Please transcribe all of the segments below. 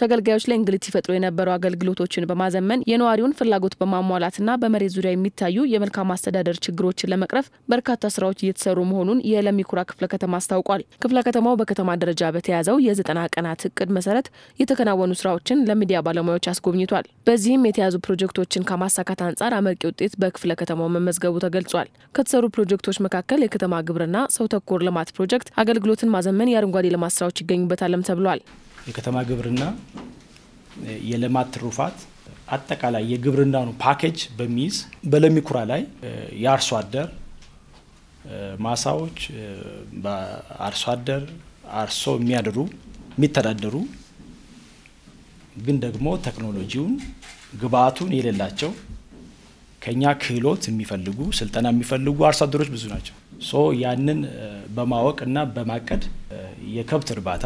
ተገልጋዮች ላይ እንግልት ሲፈጥሩ የነበሩ አገልግሎቶችን በማዘመን የነዋሪውን ፍላጎት በማሟላትና በመሬት ዙሪያ የሚታዩ የመልካም አስተዳደር ችግሮችን ለመቅረፍ በርካታ ስራዎች እየተሰሩ መሆኑን የለሚኩራ ክፍለ ከተማ አስታውቋል። ክፍለ ከተማው በከተማ ደረጃ በተያዘው የዘጠና ቀናት እቅድ መሰረት የተከናወኑ ስራዎችን ለሚዲያ ባለሙያዎች አስጎብኝቷል። በዚህም የተያዙ ፕሮጀክቶችን ከማሳካት አንጻር አመርቂ ውጤት በክፍለ ከተማው መመዝገቡ ተገልጿል። ከተሰሩ ፕሮጀክቶች መካከል የከተማ ግብርና፣ ሰው ተኮር ልማት ፕሮጀክት፣ አገልግሎትን ማዘመን፣ የአረንጓዴ ልማት ስራዎች ይገኙበታልም ተብሏል። የከተማ ግብርና፣ የልማት ትሩፋት አጠቃላይ የግብርናውን ፓኬጅ በሚይዝ በለሚኩራ ላይ የአርሶ አደር ማሳዎች በአርሶ አደር አርሶ የሚያድሩ የሚተዳደሩ ግን ደግሞ ቴክኖሎጂውን ግብአቱን የሌላቸው ከኛ ክህሎት የሚፈልጉ ስልጠና የሚፈልጉ አርሶ አደሮች ብዙ ናቸው። ሶ ያንን በማወቅ እና በማቀድ የከብት እርባታ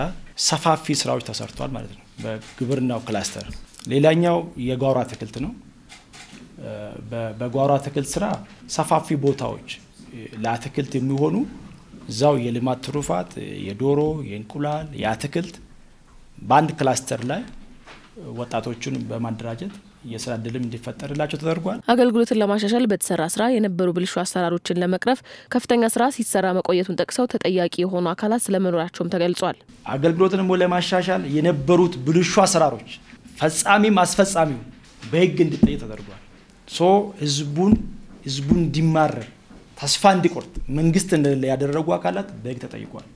ሰፋፊ ስራዎች ተሰርቷል ማለት ነው በግብርናው ክላስተር። ሌላኛው የጓሮ አትክልት ነው። በጓሮ አትክልት ስራ ሰፋፊ ቦታዎች ለአትክልት የሚሆኑ እዛው የልማት ትሩፋት የዶሮ፣ የእንቁላል፣ የአትክልት በአንድ ክላስተር ላይ ወጣቶቹን በማደራጀት የስራ እድልም እንዲፈጠርላቸው ተደርጓል። አገልግሎትን ለማሻሻል በተሰራ ስራ የነበሩ ብልሹ አሰራሮችን ለመቅረፍ ከፍተኛ ስራ ሲሰራ መቆየቱን ጠቅሰው ተጠያቂ የሆኑ አካላት ስለመኖራቸውም ተገልጿል። አገልግሎትን ለማሻሻል የነበሩት ብልሹ አሰራሮች ፈጻሚም አስፈጻሚው በህግ እንዲጠየቅ ተደርጓል። ሶ ህዝቡን ህዝቡን እንዲማረር ተስፋ እንዲቆርጥ መንግስት ያደረጉ አካላት በህግ ተጠይቋል።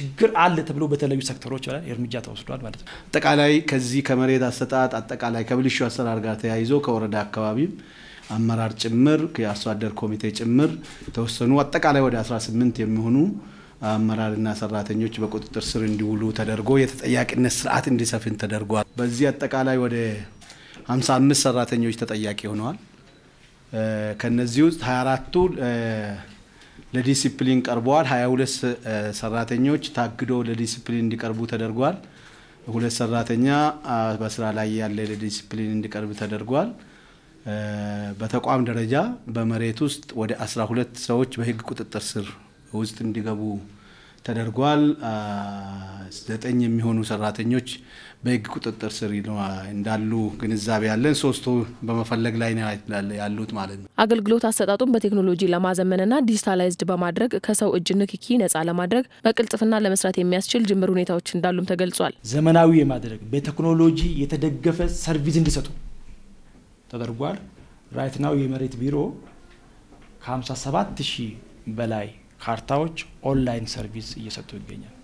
ችግር አለ ተብሎ በተለዩ ሴክተሮች ላይ እርምጃ ተወስዷል ማለት ነው። አጠቃላይ ከዚህ ከመሬት አሰጣጥ አጠቃላይ ከብልሹ አሰራር ጋር ተያይዞ ከወረዳ አካባቢም አመራር ጭምር የአርሶ አደር ኮሚቴ ጭምር ተወሰኑ አጠቃላይ ወደ 18 የሚሆኑ አመራርና ሰራተኞች በቁጥጥር ስር እንዲውሉ ተደርጎ የተጠያቂነት ስርዓት እንዲሰፍን ተደርጓል። በዚህ አጠቃላይ ወደ 55 ሰራተኞች ተጠያቂ ሆነዋል። ከነዚህ ውስጥ 24ቱ ለዲሲፕሊን ቀርበዋል። ሁለት ሰራተኞች ታግዶ ለዲሲፕሊን እንዲቀርቡ ተደርጓል። ሁለት ሰራተኛ በስራ ላይ ያለ ለዲሲፕሊን እንዲቀርብ ተደርጓል። በተቋም ደረጃ በመሬት ውስጥ ወደ አስራ ሁለት ሰዎች በህግ ቁጥጥር ስር ውስጥ እንዲገቡ ተደርጓል። ዘጠኝ የሚሆኑ ሰራተኞች በህግ ቁጥጥር ስር እንዳሉ ግንዛቤ ያለን ሶስቱ በመፈለግ ላይ ያሉት ማለት ነው። አገልግሎት አሰጣጡን በቴክኖሎጂ ለማዘመንና ዲጂታላይዝድ በማድረግ ከሰው እጅ ንክኪ ነጻ ለማድረግ በቅልጥፍና ለመስራት የሚያስችል ጅምር ሁኔታዎች እንዳሉም ተገልጿል። ዘመናዊ የማድረግ በቴክኖሎጂ የተደገፈ ሰርቪስ እንዲሰጡ ተደርጓል። ራይትናው የመሬት ቢሮ ከ57 ሺህ በላይ ካርታዎች ኦንላይን ሰርቪስ እየሰጡ ይገኛል።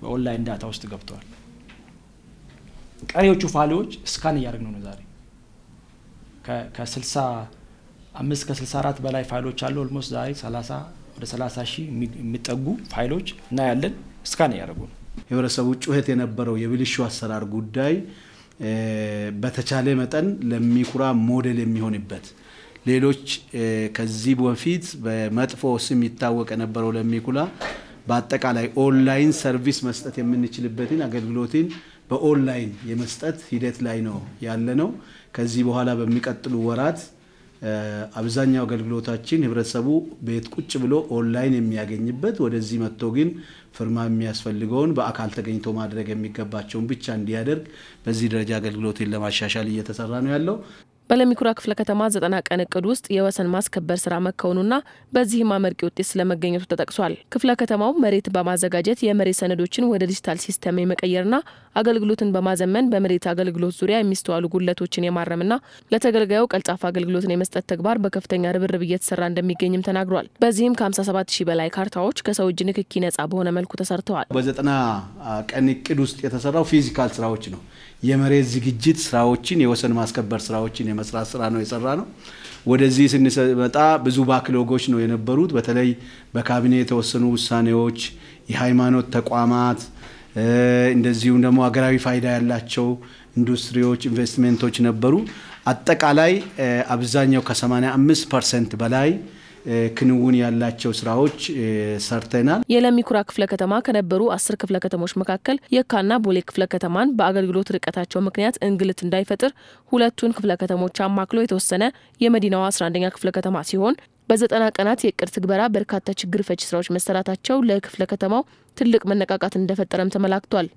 በኦንላይን ዳታ ውስጥ ገብተዋል። ቀሪዎቹ ፋይሎች እስካን እያደረግን ነው ዛሬ ከ አምስት ከ64 በላይ ፋይሎች አሉ። ኦልሞስት ዛሬ ሰላሳ ወደ ሰላሳ ሺህ የሚጠጉ ፋይሎች እና ያለን እስካን እያደረጉ ነው። ህብረተሰቡ ጩኸት የነበረው የብልሹ አሰራር ጉዳይ በተቻለ መጠን ለሚኩራ ሞዴል የሚሆንበት ሌሎች ከዚህ በፊት በመጥፎ ስም ይታወቅ የነበረው ለሚኩላ በአጠቃላይ ኦንላይን ሰርቪስ መስጠት የምንችልበትን አገልግሎትን በኦንላይን የመስጠት ሂደት ላይ ነው ያለ ነው። ከዚህ በኋላ በሚቀጥሉ ወራት አብዛኛው አገልግሎታችን ህብረተሰቡ ቤት ቁጭ ብሎ ኦንላይን የሚያገኝበት ወደዚህ መጥቶ ግን ፍርማ የሚያስፈልገውን በአካል ተገኝቶ ማድረግ የሚገባቸውን ብቻ እንዲያደርግ በዚህ ደረጃ አገልግሎትን ለማሻሻል እየተሰራ ነው ያለው። በለሚኩራ ክፍለ ከተማ ዘጠና ቀን እቅድ ውስጥ የወሰን ማስከበር ስራ መከወኑና በዚህም አመርቂ ውጤት ስለመገኘቱ ተጠቅሷል። ክፍለ ከተማው መሬት በማዘጋጀት የመሬት ሰነዶችን ወደ ዲጂታል ሲስተም የመቀየርና አገልግሎትን በማዘመን በመሬት አገልግሎት ዙሪያ የሚስተዋሉ ጉድለቶችን የማረምና ለተገልጋዩ ቀልጣፋ አገልግሎትን የመስጠት ተግባር በከፍተኛ ርብርብ እየተሰራ እንደሚገኝም ተናግሯል። በዚህም ከ57 ሺህ በላይ ካርታዎች ከሰው እጅ ንክኪ ነጻ በሆነ መልኩ ተሰርተዋል። በዘጠና ቀን እቅድ ውስጥ የተሰራው ፊዚካል ስራዎች ነው። የመሬት ዝግጅት ስራዎችን፣ የወሰን ማስከበር ስራዎችን የመስራት ስራ ነው የሰራ ነው። ወደዚህ ስንመጣ ብዙ ባክሎጎች ነው የነበሩት። በተለይ በካቢኔ የተወሰኑ ውሳኔዎች፣ የሃይማኖት ተቋማት እንደዚሁም ደግሞ ሀገራዊ ፋይዳ ያላቸው ኢንዱስትሪዎች፣ ኢንቨስትመንቶች ነበሩ። አጠቃላይ አብዛኛው ከ85 ፐርሰንት በላይ ክንውን ያላቸው ስራዎች ሰርተናል። የለሚኩራ ክፍለ ከተማ ከነበሩ አስር ክፍለ ከተሞች መካከል የካና ቦሌ ክፍለ ከተማን በአገልግሎት ርቀታቸው ምክንያት እንግልት እንዳይፈጥር ሁለቱን ክፍለ ከተሞች አማክሎ የተወሰነ የመዲናዋ 11ኛ ክፍለ ከተማ ሲሆን በዘጠና ቀናት የእቅድ ትግበራ በርካታ ችግር ፈች ስራዎች መሰራታቸው ለክፍለ ከተማው ትልቅ መነቃቃት እንደፈጠረም ተመላክቷል።